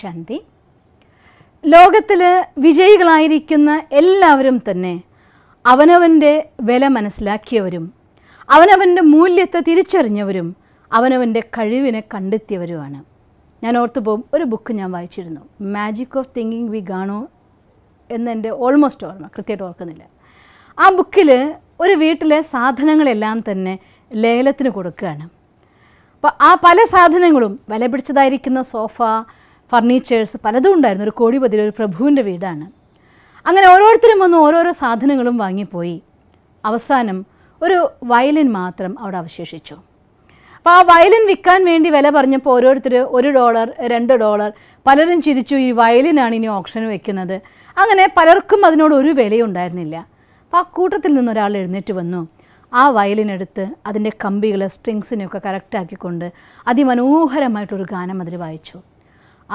ശാന്തി ലോകത്തിൽ വിജയികളായിരിക്കുന്ന എല്ലാവരും തന്നെ അവനവൻ്റെ വില മനസ്സിലാക്കിയവരും അവനവൻ്റെ മൂല്യത്തെ തിരിച്ചറിഞ്ഞവരും അവനവൻ്റെ കഴിവിനെ കണ്ടെത്തിയവരുമാണ് ഞാൻ ഓർത്തു പോകും ഒരു ബുക്ക് ഞാൻ വായിച്ചിരുന്നു മാജിക് ഓഫ് തിങ്കിങ് വി ഗാണോ എന്നെൻ്റെ ഓൾമോസ്റ്റ് ഓർമ്മ കൃത്യമായിട്ട് ഓർക്കുന്നില്ല ആ ബുക്കിൽ ഒരു വീട്ടിലെ സാധനങ്ങളെല്ലാം തന്നെ ലേലത്തിന് കൊടുക്കുകയാണ് അപ്പോൾ ആ പല സാധനങ്ങളും വില പിടിച്ചതായിരിക്കുന്ന സോഫ ഫർണിച്ചേഴ്സ് പലതും ഉണ്ടായിരുന്നു ഒരു കോടിപതിയിൽ ഒരു പ്രഭുവിൻ്റെ വീടാണ് അങ്ങനെ ഓരോരുത്തരും വന്ന് ഓരോരോ സാധനങ്ങളും വാങ്ങിപ്പോയി അവസാനം ഒരു വയലിൻ മാത്രം അവിടെ അവശേഷിച്ചു അപ്പോൾ ആ വയലിൻ വിൽക്കാൻ വേണ്ടി വില പറഞ്ഞപ്പോൾ ഓരോരുത്തർ ഒരു ഡോളർ രണ്ട് ഡോളർ പലരും ചിരിച്ചു ഈ വയലിനാണ് ഇനി ഓപ്ഷൻ വെക്കുന്നത് അങ്ങനെ പലർക്കും അതിനോട് ഒരു വിലയുണ്ടായിരുന്നില്ല അപ്പോൾ ആ കൂട്ടത്തിൽ നിന്നൊരാൾ എഴുന്നേറ്റ് വന്നു ആ വയലിനെടുത്ത് അതിൻ്റെ കമ്പികൾ സ്ട്രിങ്സിനെയൊക്കെ കറക്റ്റാക്കിക്കൊണ്ട് അതിമനോഹരമായിട്ടൊരു ഗാനം അതിൽ വായിച്ചു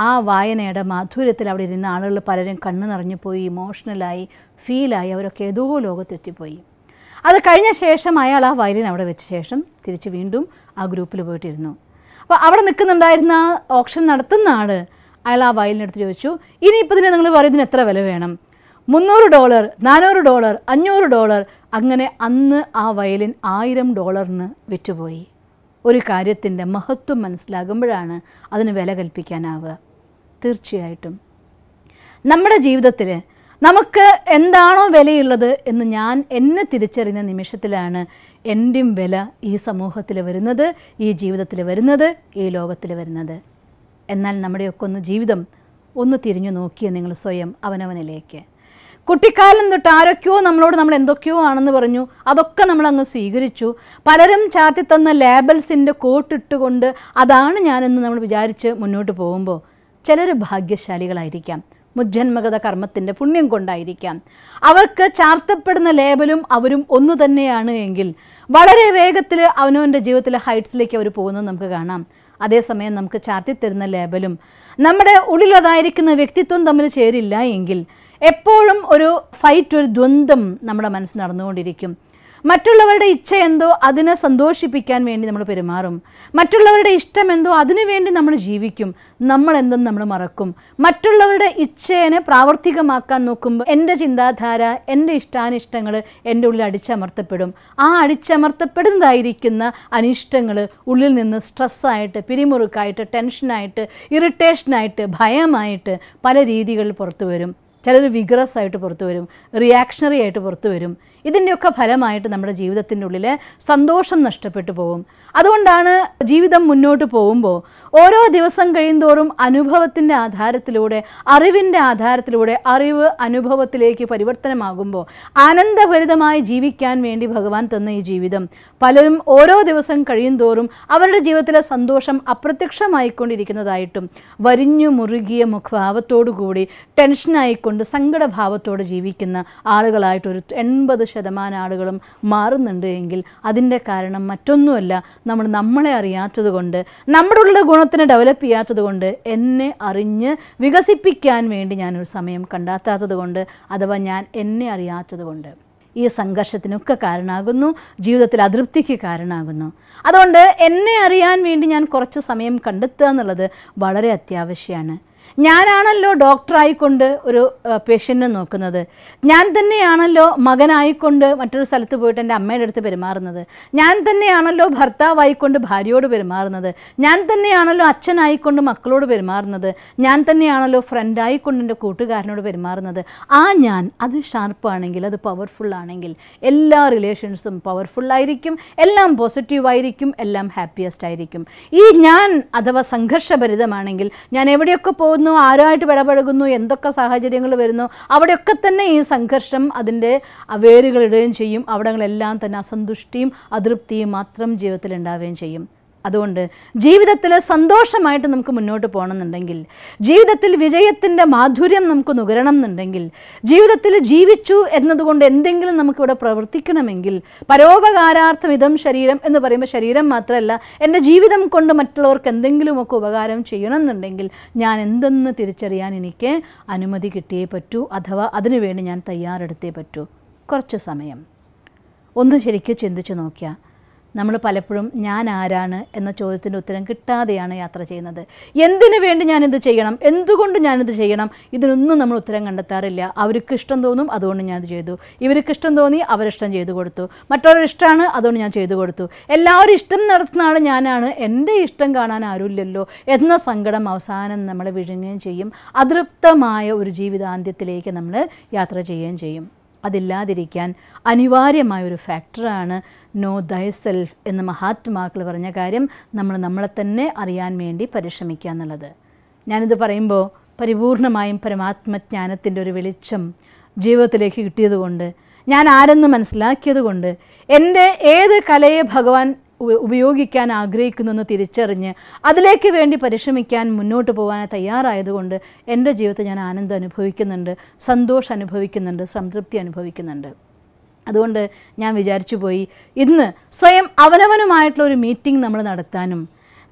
ആ വായനയുടെ മാധുര്യത്തിൽ അവിടെ ഇരുന്ന ആളുകൾ പലരും കണ്ണു നിറഞ്ഞു പോയി ഇമോഷണലായി ഫീലായി അവരൊക്കെ ഏതോ ലോകത്തെത്തിപ്പോയി അത് കഴിഞ്ഞ ശേഷം അയാൾ ആ വയലിൻ അവിടെ വെച്ച ശേഷം തിരിച്ച് വീണ്ടും ആ ഗ്രൂപ്പിൽ പോയിട്ടിരുന്നു അപ്പോൾ അവിടെ നിൽക്കുന്നുണ്ടായിരുന്ന ഓപ്ഷൻ നടത്തുന്ന ആൾ അയാൾ ആ വയലിനെടുത്ത് ചോദിച്ചു ഇനിയിപ്പോൾ ഇതിനെ നിങ്ങൾ പറയുന്നതിന് എത്ര വില വേണം മുന്നൂറ് ഡോളർ നാനൂറ് ഡോളർ അഞ്ഞൂറ് ഡോളർ അങ്ങനെ അന്ന് ആ വയലിൻ ആയിരം ഡോളറിന് വിറ്റുപോയി ഒരു കാര്യത്തിൻ്റെ മഹത്വം മനസ്സിലാകുമ്പോഴാണ് അതിന് വില കൽപ്പിക്കാനാവുക തീർച്ചയായിട്ടും നമ്മുടെ ജീവിതത്തിൽ നമുക്ക് എന്താണോ വിലയുള്ളത് എന്ന് ഞാൻ എന്നെ തിരിച്ചറിഞ്ഞ നിമിഷത്തിലാണ് എൻ്റെയും വില ഈ സമൂഹത്തിൽ വരുന്നത് ഈ ജീവിതത്തിൽ വരുന്നത് ഈ ലോകത്തിൽ വരുന്നത് എന്നാൽ നമ്മുടെയൊക്കെ ഒന്ന് ജീവിതം ഒന്ന് തിരിഞ്ഞു നോക്കിയ നിങ്ങൾ സ്വയം അവനവനിലേക്ക് കുട്ടിക്കാലം തൊട്ട് ആരൊക്കെയോ നമ്മളോട് നമ്മൾ എന്തൊക്കെയോ ആണെന്ന് പറഞ്ഞു അതൊക്കെ നമ്മൾ അങ്ങ് സ്വീകരിച്ചു പലരും ചാർത്തി തന്ന ലേബൽസിൻ്റെ കോട്ടിട്ടുകൊണ്ട് അതാണ് ഞാനെന്ന് നമ്മൾ വിചാരിച്ച് മുന്നോട്ട് പോകുമ്പോൾ ചിലർ ഭാഗ്യശാലികളായിരിക്കാം മുജ്ജന്മഗത കർമ്മത്തിൻ്റെ പുണ്യം കൊണ്ടായിരിക്കാം അവർക്ക് ചാർത്തപ്പെടുന്ന ലേബലും അവരും ഒന്നു തന്നെയാണ് എങ്കിൽ വളരെ വേഗത്തിൽ അവനവൻ്റെ ജീവിതത്തിലെ ഹൈറ്റ്സിലേക്ക് അവർ പോകുന്നത് നമുക്ക് കാണാം അതേസമയം നമുക്ക് ചാർത്തിത്തരുന്ന ലേബലും നമ്മുടെ ഉള്ളിലതായിരിക്കുന്ന വ്യക്തിത്വം തമ്മിൽ ചേരില്ല എങ്കിൽ എപ്പോഴും ഒരു ഫൈറ്റ് ഒരു ദ്വന്ദ്ം നമ്മുടെ മനസ്സിൽ നടന്നുകൊണ്ടിരിക്കും മറ്റുള്ളവരുടെ ഇച്ഛ എന്തോ അതിനെ സന്തോഷിപ്പിക്കാൻ വേണ്ടി നമ്മൾ പെരുമാറും മറ്റുള്ളവരുടെ ഇഷ്ടം എന്തോ അതിനു വേണ്ടി നമ്മൾ ജീവിക്കും നമ്മൾ എന്തെന്ന് നമ്മൾ മറക്കും മറ്റുള്ളവരുടെ ഇച്ഛേനെ പ്രാവർത്തികമാക്കാൻ നോക്കുമ്പോൾ എൻ്റെ ചിന്താധാര എൻ്റെ ഇഷ്ടാനിഷ്ടങ്ങൾ എൻ്റെ ഉള്ളിൽ അടിച്ചമർത്തപ്പെടും ആ അടിച്ചമർത്തപ്പെടുന്നതായിരിക്കുന്ന അനിഷ്ടങ്ങൾ ഉള്ളിൽ നിന്ന് സ്ട്രെസ്സായിട്ട് പിരിമുറുക്കായിട്ട് ടെൻഷനായിട്ട് ഇറിറ്റേഷനായിട്ട് ഭയമായിട്ട് പല രീതികളിൽ പുറത്തു വരും ചിലർ വിഗ്രസ് ആയിട്ട് പുറത്തു വരും റിയാക്ഷണറി ആയിട്ട് പുറത്തു വരും ഇതിൻ്റെയൊക്കെ ഫലമായിട്ട് നമ്മുടെ ജീവിതത്തിൻ്റെ ഉള്ളിൽ സന്തോഷം നഷ്ടപ്പെട്ടു പോകും അതുകൊണ്ടാണ് ജീവിതം മുന്നോട്ട് പോകുമ്പോൾ ഓരോ ദിവസം കഴിയുന്തോറും അനുഭവത്തിൻ്റെ ആധാരത്തിലൂടെ അറിവിൻ്റെ ആധാരത്തിലൂടെ അറിവ് അനുഭവത്തിലേക്ക് പരിവർത്തനമാകുമ്പോൾ ആനന്ദഭരിതമായി ജീവിക്കാൻ വേണ്ടി ഭഗവാൻ തന്ന ഈ ജീവിതം പലരും ഓരോ ദിവസം കഴിയുന്തോറും അവരുടെ ജീവിതത്തിലെ സന്തോഷം അപ്രത്യക്ഷമായിക്കൊണ്ടിരിക്കുന്നതായിട്ടും വരിഞ്ഞു മുറുകിയ മുഖഭാവത്തോടുകൂടി ടെൻഷനായിക്കൊണ്ട് സങ്കടഭാവത്തോടെ ജീവിക്കുന്ന ആളുകളായിട്ട് ഒരു എൺപത് ശതമാനം ആളുകളും മാറുന്നുണ്ട് എങ്കിൽ അതിൻ്റെ കാരണം മറ്റൊന്നുമല്ല നമ്മൾ നമ്മളെ അറിയാത്തത് കൊണ്ട് നമ്മുടെ ഉള്ള ഗുണത്തിനെ ഡെവലപ്പ് ചെയ്യാത്തത് കൊണ്ട് എന്നെ അറിഞ്ഞ് വികസിപ്പിക്കാൻ വേണ്ടി ഞാനൊരു സമയം കണ്ടെത്താത്തത് കൊണ്ട് അഥവാ ഞാൻ എന്നെ അറിയാത്തത് കൊണ്ട് ഈ സംഘർഷത്തിനൊക്കെ കാരണമാകുന്നു ജീവിതത്തിൽ അതൃപ്തിക്ക് കാരണമാകുന്നു അതുകൊണ്ട് എന്നെ അറിയാൻ വേണ്ടി ഞാൻ കുറച്ച് സമയം കണ്ടെത്തുക എന്നുള്ളത് വളരെ അത്യാവശ്യമാണ് ഞാനാണല്ലോ ഡോക്ടറായിക്കൊണ്ട് ഒരു പേഷ്യൻറ്റിനെ നോക്കുന്നത് ഞാൻ തന്നെയാണല്ലോ മകനായിക്കൊണ്ട് മറ്റൊരു സ്ഥലത്ത് പോയിട്ട് എൻ്റെ അമ്മയുടെ അടുത്ത് പെരുമാറുന്നത് ഞാൻ തന്നെയാണല്ലോ ഭർത്താവായിക്കൊണ്ട് ഭാര്യയോട് പെരുമാറുന്നത് ഞാൻ തന്നെയാണല്ലോ അച്ഛനായിക്കൊണ്ട് മക്കളോട് പെരുമാറുന്നത് ഞാൻ തന്നെയാണല്ലോ ഫ്രണ്ടായിക്കൊണ്ട് എൻ്റെ കൂട്ടുകാരനോട് പെരുമാറുന്നത് ആ ഞാൻ അത് ഷാർപ്പാണെങ്കിൽ അത് പവർഫുള്ളാണെങ്കിൽ എല്ലാ റിലേഷൻസും പവർഫുള്ളായിരിക്കും എല്ലാം പോസിറ്റീവായിരിക്കും എല്ലാം ഹാപ്പിയസ്റ്റ് ആയിരിക്കും ഈ ഞാൻ അഥവാ സംഘർഷഭരിതമാണെങ്കിൽ ഞാൻ എവിടെയൊക്കെ പോകും പോകുന്നു ആരുമായിട്ട് ഇടപഴകുന്നു എന്തൊക്കെ സാഹചര്യങ്ങൾ വരുന്നു അവിടെയൊക്കെ തന്നെ ഈ സംഘർഷം അതിൻ്റെ വേരുകളിടുകയും ചെയ്യും അവിടങ്ങളെല്ലാം തന്നെ അസന്തുഷ്ടിയും അതൃപ്തിയും മാത്രം ജീവിതത്തിൽ ഉണ്ടാവുകയും ചെയ്യും അതുകൊണ്ട് ജീവിതത്തിൽ സന്തോഷമായിട്ട് നമുക്ക് മുന്നോട്ട് പോകണമെന്നുണ്ടെങ്കിൽ ജീവിതത്തിൽ വിജയത്തിൻ്റെ മാധുര്യം നമുക്ക് നുകരണം എന്നുണ്ടെങ്കിൽ ജീവിതത്തിൽ ജീവിച്ചു എന്നതുകൊണ്ട് എന്തെങ്കിലും നമുക്കിവിടെ പ്രവർത്തിക്കണമെങ്കിൽ പരോപകാരാർത്ഥം ഇതം ശരീരം എന്ന് പറയുമ്പോൾ ശരീരം മാത്രമല്ല എൻ്റെ ജീവിതം കൊണ്ട് മറ്റുള്ളവർക്ക് എന്തെങ്കിലുമൊക്കെ ഉപകാരം ചെയ്യണം എന്നുണ്ടെങ്കിൽ ഞാൻ എന്തെന്ന് തിരിച്ചറിയാൻ എനിക്ക് അനുമതി കിട്ടിയേ പറ്റൂ അഥവാ അതിനുവേണ്ടി ഞാൻ തയ്യാറെടുത്തേ പറ്റൂ കുറച്ച് സമയം ഒന്ന് ശരിക്കും ചിന്തിച്ച് നോക്കിയാൽ നമ്മൾ പലപ്പോഴും ഞാൻ ആരാണ് എന്ന ചോദ്യത്തിൻ്റെ ഉത്തരം കിട്ടാതെയാണ് യാത്ര ചെയ്യുന്നത് എന്തിനു വേണ്ടി ഞാനിത് ചെയ്യണം എന്തുകൊണ്ട് ഞാനിത് ചെയ്യണം ഇതിനൊന്നും നമ്മൾ ഉത്തരം കണ്ടെത്താറില്ല അവർക്ക് ഇഷ്ടം തോന്നും അതുകൊണ്ട് ഞാൻ ഇത് ചെയ്തു ഇവർക്ക് ഇഷ്ടം തോന്നി അവരിഷ്ടം ചെയ്തു കൊടുത്തു മറ്റുള്ളവരുടെ ഇഷ്ടമാണ് അതുകൊണ്ട് ഞാൻ ചെയ്തു കൊടുത്തു എല്ലാവരും ഇഷ്ടം നടത്തുന്ന ആൾ ഞാനാണ് എൻ്റെ ഇഷ്ടം കാണാൻ ആരുമില്ലല്ലോ എന്ന സങ്കടം അവസാനം നമ്മൾ വിഴുങ്ങുകയും ചെയ്യും അതൃപ്തമായ ഒരു ജീവിതാന്ത്യത്തിലേക്ക് നമ്മൾ യാത്ര ചെയ്യുകയും ചെയ്യും അതില്ലാതിരിക്കാൻ അനിവാര്യമായ ഒരു ഫാക്ടറാണ് നോ ദയ സെൽഫ് എന്ന് മഹാത്മാക്കൾ പറഞ്ഞ കാര്യം നമ്മൾ നമ്മളെ തന്നെ അറിയാൻ വേണ്ടി പരിശ്രമിക്കുക എന്നുള്ളത് ഞാനിത് പറയുമ്പോൾ പരിപൂർണമായും പരമാത്മജ്ഞാനത്തിൻ്റെ ഒരു വെളിച്ചം ജീവിതത്തിലേക്ക് കിട്ടിയതുകൊണ്ട് ഞാൻ ആരെന്ന് മനസ്സിലാക്കിയതുകൊണ്ട് എൻ്റെ ഏത് കലയെ ഭഗവാൻ ഉപയോഗിക്കാൻ ആഗ്രഹിക്കുന്നെന്ന് തിരിച്ചറിഞ്ഞ് അതിലേക്ക് വേണ്ടി പരിശ്രമിക്കാൻ മുന്നോട്ട് പോകാൻ തയ്യാറായതുകൊണ്ട് എൻ്റെ ജീവിതത്തിൽ ഞാൻ ആനന്ദം അനുഭവിക്കുന്നുണ്ട് സന്തോഷം അനുഭവിക്കുന്നുണ്ട് സംതൃപ്തി അനുഭവിക്കുന്നുണ്ട് അതുകൊണ്ട് ഞാൻ വിചാരിച്ചു പോയി ഇന്ന് സ്വയം അവനവനുമായിട്ടുള്ള ഒരു മീറ്റിംഗ് നമ്മൾ നടത്താനും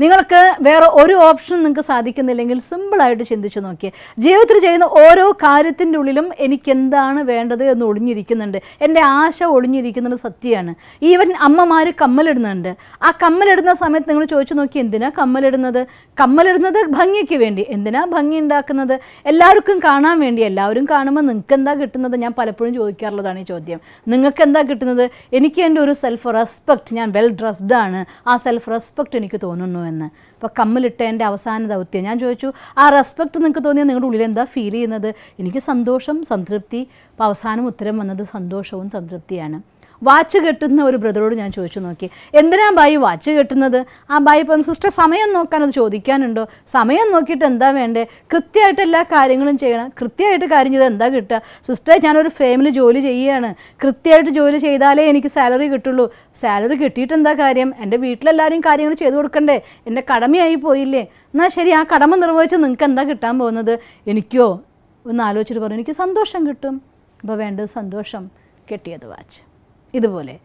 നിങ്ങൾക്ക് വേറെ ഒരു ഓപ്ഷൻ നിങ്ങൾക്ക് സാധിക്കുന്നില്ലെങ്കിൽ സിമ്പിളായിട്ട് ചിന്തിച്ചു നോക്കിയേ ജീവിതത്തിൽ ചെയ്യുന്ന ഓരോ കാര്യത്തിൻ്റെ ഉള്ളിലും എനിക്ക് എന്താണ് വേണ്ടത് എന്ന് ഒളിഞ്ഞിരിക്കുന്നുണ്ട് എൻ്റെ ആശ ഒളിഞ്ഞിരിക്കുന്നത് സത്യമാണ് ഈവൻ അമ്മമാർ കമ്മലിടുന്നുണ്ട് ആ കമ്മലിടുന്ന സമയത്ത് നിങ്ങൾ ചോദിച്ചു നോക്കി എന്തിനാ കമ്മലിടുന്നത് കമ്മലിടുന്നത് ഭംഗിക്ക് വേണ്ടി എന്തിനാ ഭംഗി ഉണ്ടാക്കുന്നത് എല്ലാവർക്കും കാണാൻ വേണ്ടി എല്ലാവരും കാണുമ്പോൾ നിങ്ങൾക്ക് എന്താ കിട്ടുന്നത് ഞാൻ പലപ്പോഴും ചോദിക്കാറുള്ളതാണ് ഈ ചോദ്യം നിങ്ങൾക്ക് എന്താ കിട്ടുന്നത് എനിക്ക് എൻ്റെ ഒരു സെൽഫ് റെസ്പെക്റ്റ് ഞാൻ വെൽ ഡ്രസ്ഡ് ആണ് ആ സെൽഫ് റെസ്പെക്റ്റ് എനിക്ക് തോന്നുന്നു എന്ന് ഇപ്പോൾ എൻ്റെ അവസാന ദൗത്യം ഞാൻ ചോദിച്ചു ആ റെസ്പെക്റ്റ് നിങ്ങൾക്ക് തോന്നിയാൽ നിങ്ങളുടെ ഉള്ളിൽ എന്താ ഫീൽ ചെയ്യുന്നത് എനിക്ക് സന്തോഷം സംതൃപ്തി അപ്പോൾ അവസാനം ഉത്തരം വന്നത് സന്തോഷവും സംതൃപ്തിയാണ് വാച്ച് കെട്ടുന്ന ഒരു ബ്രദറോട് ഞാൻ ചോദിച്ചു നോക്കി എന്തിനാ ബായി വാച്ച് കെട്ടുന്നത് ആ ബായി പറഞ്ഞു സിസ്റ്റർ സമയം നോക്കാൻ അത് ചോദിക്കാനുണ്ടോ സമയം നോക്കിയിട്ട് എന്താ വേണ്ടേ കൃത്യമായിട്ട് എല്ലാ കാര്യങ്ങളും ചെയ്യണം കൃത്യമായിട്ട് കാര്യം ചെയ്താൽ എന്താ കിട്ടുക സിസ്റ്റർ ഞാനൊരു ഫേമിൽ ജോലി ചെയ്യുകയാണ് കൃത്യമായിട്ട് ജോലി ചെയ്താലേ എനിക്ക് സാലറി കിട്ടുള്ളൂ സാലറി കിട്ടിയിട്ട് എന്താ കാര്യം എൻ്റെ വീട്ടിലെല്ലാവരും കാര്യങ്ങൾ ചെയ്തു കൊടുക്കണ്ടേ എൻ്റെ കടമയായി പോയില്ലേ എന്നാൽ ശരി ആ കടമ നിർവഹിച്ച് നിങ്ങൾക്ക് എന്താ കിട്ടാൻ പോകുന്നത് എനിക്കോ ഒന്ന് ആലോചിച്ചിട്ട് പറഞ്ഞു എനിക്ക് സന്തോഷം കിട്ടും അപ്പോൾ വേണ്ടത് സന്തോഷം കെട്ടിയത് വാച്ച് ഇതുപോലെ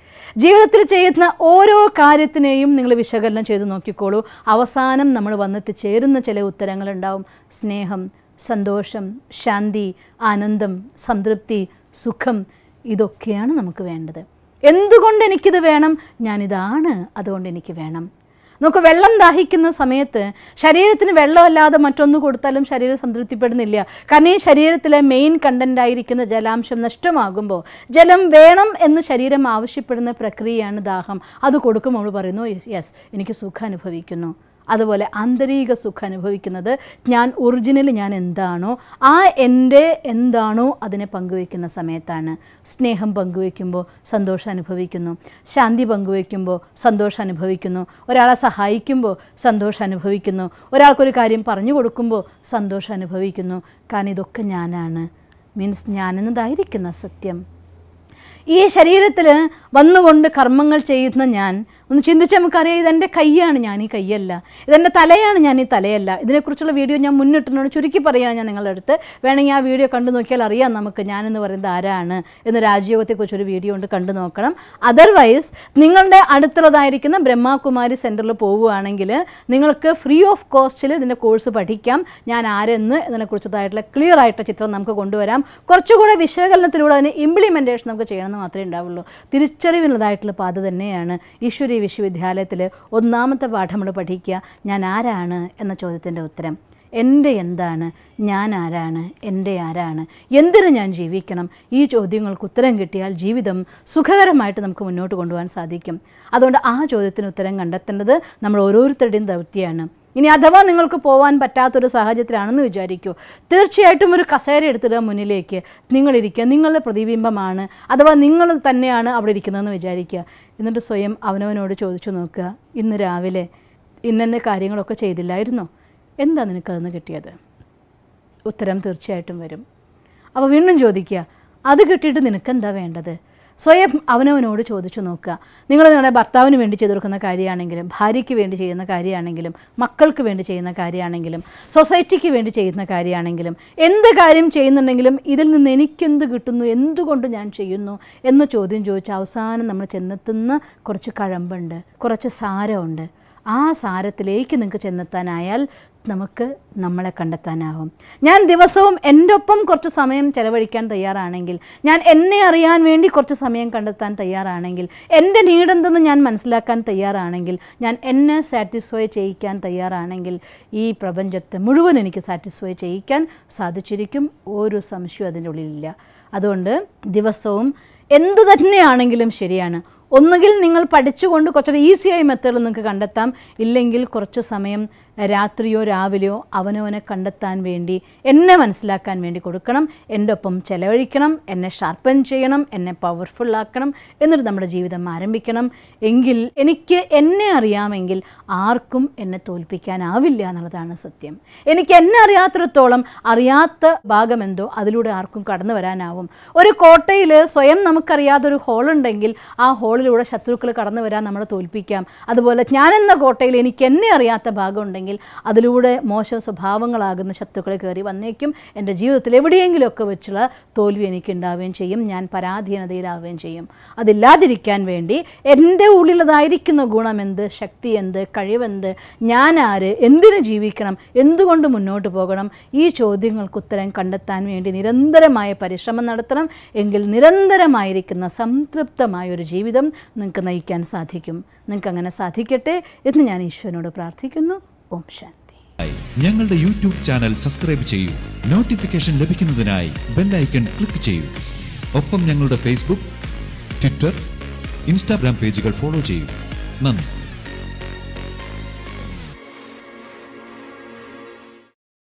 ജീവിതത്തിൽ ചെയ്യുന്ന ഓരോ കാര്യത്തിനെയും നിങ്ങൾ വിശകലനം ചെയ്ത് നോക്കിക്കോളൂ അവസാനം നമ്മൾ വന്നെത്തി ചേരുന്ന ചില ഉത്തരങ്ങളുണ്ടാവും സ്നേഹം സന്തോഷം ശാന്തി ആനന്ദം സംതൃപ്തി സുഖം ഇതൊക്കെയാണ് നമുക്ക് വേണ്ടത് എന്തുകൊണ്ട് എനിക്കിത് വേണം ഞാനിതാണ് അതുകൊണ്ട് എനിക്ക് വേണം നമുക്ക് വെള്ളം ദാഹിക്കുന്ന സമയത്ത് ശരീരത്തിന് വെള്ളമല്ലാതെ മറ്റൊന്ന് കൊടുത്താലും ശരീരം സംതൃപ്തിപ്പെടുന്നില്ല കാരണം ഈ ശരീരത്തിലെ മെയിൻ കണ്ടന്റ് ആയിരിക്കുന്ന ജലാംശം നഷ്ടമാകുമ്പോൾ ജലം വേണം എന്ന് ശരീരം ആവശ്യപ്പെടുന്ന പ്രക്രിയയാണ് ദാഹം അത് കൊടുക്കും നമ്മൾ പറയുന്നു യെസ് എനിക്ക് സുഖം അനുഭവിക്കുന്നു അതുപോലെ ആന്തരിക സുഖം അനുഭവിക്കുന്നത് ഞാൻ ഒറിജിനൽ ഞാൻ എന്താണോ ആ എൻ്റെ എന്താണോ അതിനെ പങ്കുവയ്ക്കുന്ന സമയത്താണ് സ്നേഹം പങ്കുവയ്ക്കുമ്പോൾ സന്തോഷം അനുഭവിക്കുന്നു ശാന്തി പങ്കുവയ്ക്കുമ്പോൾ സന്തോഷം അനുഭവിക്കുന്നു ഒരാളെ സഹായിക്കുമ്പോൾ സന്തോഷം അനുഭവിക്കുന്നു ഒരാൾക്കൊരു കാര്യം പറഞ്ഞു കൊടുക്കുമ്പോൾ സന്തോഷം അനുഭവിക്കുന്നു കാരണം ഇതൊക്കെ ഞാനാണ് മീൻസ് ഞാനെന്നതായിരിക്കുന്ന സത്യം ഈ ശരീരത്തിൽ വന്നുകൊണ്ട് കർമ്മങ്ങൾ ചെയ്യുന്ന ഞാൻ ഒന്ന് ചിന്തിച്ച് നമുക്കറിയാം ഇതെൻ്റെ കൈയാണ് ഞാൻ ഈ കൈയല്ല ഇതെൻ്റെ തലയാണ് ഞാൻ ഈ തലയല്ല ഇതിനെക്കുറിച്ചുള്ള വീഡിയോ ഞാൻ മുന്നിട്ടുണ്ടോ ചുരുക്കി പറയുകയാണ് ഞാൻ നിങ്ങളുടെ അടുത്ത് വേണമെങ്കിൽ ആ വീഡിയോ കണ്ടു നോക്കിയാൽ അറിയാം നമുക്ക് ഞാനെന്ന് പറയുന്നത് ആരാണ് എന്ന് ഒരു വീഡിയോ ഉണ്ട് കണ്ടു നോക്കണം അതർവൈസ് നിങ്ങളുടെ അടുത്തുള്ളതായിരിക്കുന്ന ബ്രഹ്മാകുമാരി സെൻറ്ററിൽ പോവുകയാണെങ്കിൽ നിങ്ങൾക്ക് ഫ്രീ ഓഫ് കോസ്റ്റിൽ ഇതിൻ്റെ കോഴ്സ് പഠിക്കാം ഞാൻ ആരെന്ന് ഇതിനെക്കുറിച്ചതായിട്ടുള്ള ക്ലിയർ ആയിട്ടുള്ള ചിത്രം നമുക്ക് കൊണ്ടുവരാം കുറച്ചുകൂടെ വിശകലനത്തിലൂടെ അതിന് ഇംപ്ലിമെൻറ്റേഷൻ നമുക്ക് ചെയ്യണമെന്ന് മാത്രമേ ഉണ്ടാവുള്ളൂ തിരിച്ചറിവിനുള്ളതായിട്ടുള്ള പാത തന്നെയാണ് ഈശ്വരി കാശ്മീരി വിശ്വവിദ്യാലയത്തിൽ ഒന്നാമത്തെ പാഠം നമ്മൾ പഠിക്കുക ഞാൻ ആരാണ് എന്ന ചോദ്യത്തിൻ്റെ ഉത്തരം എൻ്റെ എന്താണ് ഞാൻ ആരാണ് എൻ്റെ ആരാണ് എന്തിനു ഞാൻ ജീവിക്കണം ഈ ചോദ്യങ്ങൾക്ക് ഉത്തരം കിട്ടിയാൽ ജീവിതം സുഖകരമായിട്ട് നമുക്ക് മുന്നോട്ട് കൊണ്ടുപോകാൻ സാധിക്കും അതുകൊണ്ട് ആ ചോദ്യത്തിന് ഉത്തരം കണ്ടെത്തേണ്ടത് നമ്മൾ ഓരോരുത്തരുടെയും ദൗത്യമാണ് ഇനി അഥവാ നിങ്ങൾക്ക് പോകാൻ പറ്റാത്തൊരു സാഹചര്യത്തിലാണെന്ന് വിചാരിക്കൂ തീർച്ചയായിട്ടും ഒരു കസേര എടുത്തിടുക മുന്നിലേക്ക് നിങ്ങളിരിക്കുക നിങ്ങളുടെ പ്രതിബിംബമാണ് അഥവാ നിങ്ങൾ തന്നെയാണ് അവിടെ ഇരിക്കുന്നതെന്ന് വിചാരിക്കുക എന്നിട്ട് സ്വയം അവനവനോട് ചോദിച്ചു നോക്കുക ഇന്ന് രാവിലെ ഇന്നെന്ന കാര്യങ്ങളൊക്കെ ചെയ്തില്ലായിരുന്നോ എന്താ നിനക്കതെന്ന് കിട്ടിയത് ഉത്തരം തീർച്ചയായിട്ടും വരും അപ്പോൾ വീണ്ടും ചോദിക്കുക അത് കിട്ടിയിട്ട് നിനക്കെന്താ വേണ്ടത് സ്വയം അവനവനോട് ചോദിച്ചു നോക്കുക നിങ്ങൾ നിങ്ങളുടെ ഭർത്താവിന് വേണ്ടി ചെയ്തു കൊടുക്കുന്ന കാര്യമാണെങ്കിലും ഭാര്യയ്ക്ക് വേണ്ടി ചെയ്യുന്ന കാര്യമാണെങ്കിലും മക്കൾക്ക് വേണ്ടി ചെയ്യുന്ന കാര്യമാണെങ്കിലും സൊസൈറ്റിക്ക് വേണ്ടി ചെയ്യുന്ന കാര്യമാണെങ്കിലും എന്ത് കാര്യം ചെയ്യുന്നുണ്ടെങ്കിലും ഇതിൽ നിന്ന് എനിക്കെന്ത് കിട്ടുന്നു എന്തുകൊണ്ട് ഞാൻ ചെയ്യുന്നു എന്ന ചോദ്യം ചോദിച്ച് അവസാനം നമ്മൾ ചെന്നെത്തുന്ന കുറച്ച് കഴമ്പുണ്ട് കുറച്ച് സാരമുണ്ട് ആ സാരത്തിലേക്ക് നിങ്ങൾക്ക് ചെന്നെത്താനായാൽ നമുക്ക് നമ്മളെ കണ്ടെത്താനാവും ഞാൻ ദിവസവും എൻ്റെ ഒപ്പം കുറച്ച് സമയം ചെലവഴിക്കാൻ തയ്യാറാണെങ്കിൽ ഞാൻ എന്നെ അറിയാൻ വേണ്ടി കുറച്ച് സമയം കണ്ടെത്താൻ തയ്യാറാണെങ്കിൽ എൻ്റെ നീടെന്തെന്ന് ഞാൻ മനസ്സിലാക്കാൻ തയ്യാറാണെങ്കിൽ ഞാൻ എന്നെ സാറ്റിസ്ഫൈ ചെയ്യിക്കാൻ തയ്യാറാണെങ്കിൽ ഈ പ്രപഞ്ചത്തെ മുഴുവൻ എനിക്ക് സാറ്റിസ്ഫൈ ചെയ്യിക്കാൻ സാധിച്ചിരിക്കും ഒരു സംശയവും അതിൻ്റെ ഉള്ളിലില്ല അതുകൊണ്ട് ദിവസവും എന്തു തന്നെയാണെങ്കിലും ശരിയാണ് ഒന്നുകിൽ നിങ്ങൾ പഠിച്ചുകൊണ്ട് കുറച്ചുകൂടി ഈസിയായി മെത്തേഡ് നിങ്ങൾക്ക് കണ്ടെത്താം ഇല്ലെങ്കിൽ കുറച്ച് സമയം രാത്രിയോ രാവിലെയോ അവനവനെ കണ്ടെത്താൻ വേണ്ടി എന്നെ മനസ്സിലാക്കാൻ വേണ്ടി കൊടുക്കണം എൻ്റെ ഒപ്പം ചെലവഴിക്കണം എന്നെ ഷാർപ്പൻ ചെയ്യണം എന്നെ പവർഫുൾ ആക്കണം എന്നിട്ട് നമ്മുടെ ജീവിതം ആരംഭിക്കണം എങ്കിൽ എനിക്ക് എന്നെ അറിയാമെങ്കിൽ ആർക്കും എന്നെ തോൽപ്പിക്കാനാവില്ല എന്നുള്ളതാണ് സത്യം എനിക്ക് എന്നെ അറിയാത്തിടത്തോളം അറിയാത്ത എന്തോ അതിലൂടെ ആർക്കും കടന്നു വരാനാവും ഒരു കോട്ടയിൽ സ്വയം നമുക്കറിയാതെ ഒരു ഹോളുണ്ടെങ്കിൽ ആ ഹോൾ മുകളിലൂടെ ശത്രുക്കൾ കടന്നു വരാൻ നമ്മൾ തോൽപ്പിക്കാം അതുപോലെ ഞാനെന്ന കോട്ടയിൽ എനിക്ക് എന്നെ അറിയാത്ത ഭാഗമുണ്ടെങ്കിൽ അതിലൂടെ മോശ സ്വഭാവങ്ങളാകുന്ന ശത്രുക്കളെ കയറി വന്നേക്കും എൻ്റെ ജീവിതത്തിൽ എവിടെയെങ്കിലുമൊക്കെ വെച്ചുള്ള തോൽവി എനിക്കുണ്ടാവുകയും ചെയ്യും ഞാൻ പരാധീനതയിലാവുകയും ചെയ്യും അതില്ലാതിരിക്കാൻ വേണ്ടി എൻ്റെ ഉള്ളിലതായിരിക്കുന്ന ഗുണം എന്ത് ശക്തി എന്ത് കഴിവെന്ത് ഞാൻ ആര് എന്തിനു ജീവിക്കണം എന്തുകൊണ്ട് മുന്നോട്ട് പോകണം ഈ ചോദ്യങ്ങൾക്ക് ഉത്തരം കണ്ടെത്താൻ വേണ്ടി നിരന്തരമായ പരിശ്രമം നടത്തണം എങ്കിൽ നിരന്തരമായിരിക്കുന്ന സംതൃപ്തമായ ഒരു ജീവിതം ജീവിതം നിങ്ങൾക്ക് നയിക്കാൻ സാധിക്കും നിങ്ങൾക്ക് അങ്ങനെ സാധിക്കട്ടെ എന്ന് ഞാൻ ഈശ്വരനോട് പ്രാർത്ഥിക്കുന്നു ഓം ശാന്തി ഞങ്ങളുടെ യൂട്യൂബ് ചാനൽ സബ്സ്ക്രൈബ് ചെയ്യൂ നോട്ടിഫിക്കേഷൻ ലഭിക്കുന്നതിനായി ബെല്ലൈക്കൺ ക്ലിക്ക് ചെയ്യൂ ഒപ്പം ഞങ്ങളുടെ ഫേസ്ബുക്ക് ട്വിറ്റർ ഇൻസ്റ്റാഗ്രാം പേജുകൾ ഫോളോ ചെയ്യൂ നന്ദി